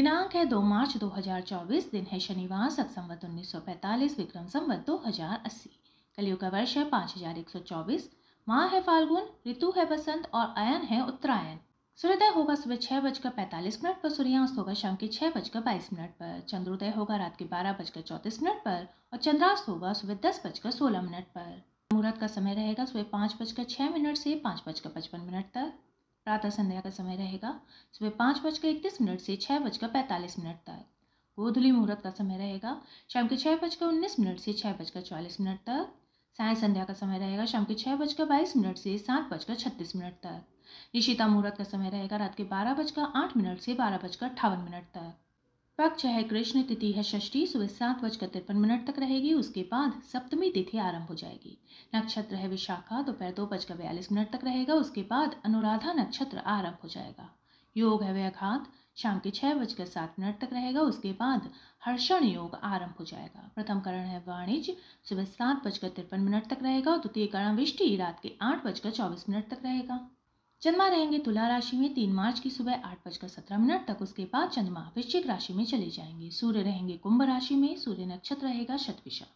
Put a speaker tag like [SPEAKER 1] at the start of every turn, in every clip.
[SPEAKER 1] दिनांक है 2 मार्च 2024 दिन है शनिवार सत संवत उन्नीस विक्रम संवत 2080 कलियुग का वर्ष है 5124 माह है फाल्गुन ऋतु है बसंत और अयन है उत्तरायण सूर्योदय होगा सुबह छह बजकर पैंतालीस मिनट पर सूर्यास्त होगा शाम के छह बजकर बाईस मिनट पर चंद्रोदय होगा रात के बारह बजकर चौतीस मिनट पर और चंद्रास्त होगा सुबह दस बजकर सोलह मिनट पर मुहूर्त का समय रहेगा सुबह पाँच बजकर छह मिनट से पाँच बजकर पचपन मिनट तक प्रातः संध्या का समय रहेगा सुबह पाँच बजकर इकतीस मिनट से छः बजकर पैंतालीस मिनट तक गोधुली मुहूर्त का समय रहेगा शाम के छः बजकर उन्नीस मिनट से छः बजकर चालीस मिनट तक साय संध्या का समय रहेगा शाम के छः बजकर बाईस मिनट से सात बजकर छत्तीस मिनट तक निशिता मुहूर्त का समय रहेगा रात के बारह बजकर आठ मिनट से बारह बजकर अट्ठावन मिनट तक पक्ष है कृष्ण तिथि है षष्ठी सुबह सात बजकर तिरपन मिनट तक रहेगी उसके बाद सप्तमी तिथि आरंभ हो जाएगी नक्षत्र है विशाखा दोपहर दो बजकर बयालीस मिनट तक रहेगा उसके बाद अनुराधा नक्षत्र आरंभ हो जाएगा योग है व्याघात शाम के छः बजकर सात मिनट तक रहेगा उसके बाद हर्षण योग आरंभ हो जाएगा प्रथम करण है वाणिज्य सुबह सात बजकर तिरपन मिनट तक रहेगा और द्वितीय करण विष्टि रात के आठ बजकर चौबीस मिनट तक रहेगा चंद्रमा रहेंगे तुला राशि में तीन मार्च की सुबह आठ बजकर सत्रह मिनट तक उसके बाद चंद्रमा वृश्चिक राशि में चले जाएंगे सूर्य रहेंगे कुंभ राशि में सूर्य नक्षत्र रहेगा शतविशा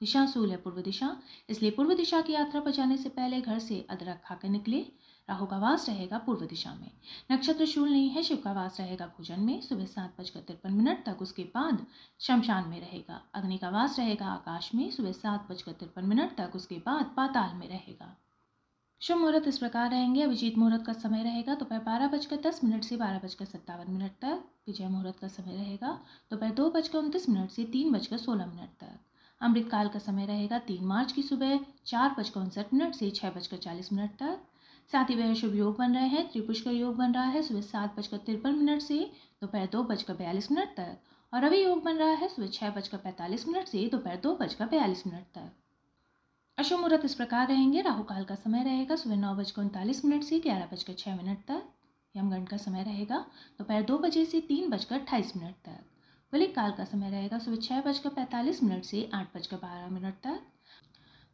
[SPEAKER 1] दिशा सूल है पूर्व दिशा इसलिए पूर्व दिशा की यात्रा पर जाने से पहले घर से अदरक खाकर निकले राहु का वास रहेगा पूर्व दिशा में नक्षत्र शूल नहीं है शिव का वास रहेगा भोजन में सुबह सात बजकर तिरपन मिनट तक उसके बाद शमशान में रहेगा अग्नि का वास रहेगा आकाश में सुबह सात बजकर तिरपन मिनट तक उसके बाद पाताल में रहेगा शुभ मुहूर्त इस प्रकार रहेंगे अभिजीत मुहूर्त का समय रहेगा दोपहर बारह बजकर दस मिनट से बारह बजकर सत्तावन मिनट तक विजय मुहूर्त का समय रहेगा दोपहर दो बजकर उनतीस मिनट से तीन बजकर सोलह मिनट तक अमृतकाल का समय रहेगा तीन मार्च की सुबह चार बजकर उनसठ मिनट से छः बजकर चालीस मिनट तक साथ ही वह शुभ योग बन रहे हैं त्रिपुष्कर योग बन रहा है सुबह सात बजकर तिरपन मिनट से दोपहर दो बजकर बयालीस मिनट तक और रवि योग बन रहा है सुबह छः बजकर पैंतालीस मिनट से दोपहर दो बजकर बयालीस मिनट तक अशुभ मुहूर्त इस प्रकार रहेंगे राहु काल का समय रहेगा सुबह नौ बजकर उनतालीस मिनट से ग्यारह बजकर छः मिनट तक यमगंड का समय रहेगा दोपहर दो बजे से तीन बजकर अट्ठाईस मिनट तक वलिक काल का समय रहेगा सुबह छः बजकर पैंतालीस मिनट से आठ बजकर बारह मिनट तक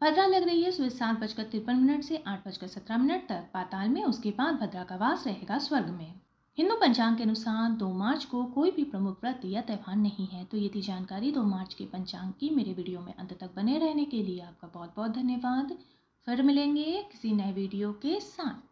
[SPEAKER 1] भद्रा लग रही है सुबह सात बजकर तिरपन मिनट से आठ बजकर सत्रह मिनट तक पाताल में उसके बाद भद्रा का वास रहेगा स्वर्ग में हिंदू पंचांग के अनुसार दो मार्च को कोई भी प्रमुख व्रत या त्यौहार नहीं है तो ये थी जानकारी दो मार्च के पंचांग की मेरे वीडियो में अंत तक बने रहने के लिए आपका बहुत बहुत धन्यवाद फिर मिलेंगे किसी नए वीडियो के साथ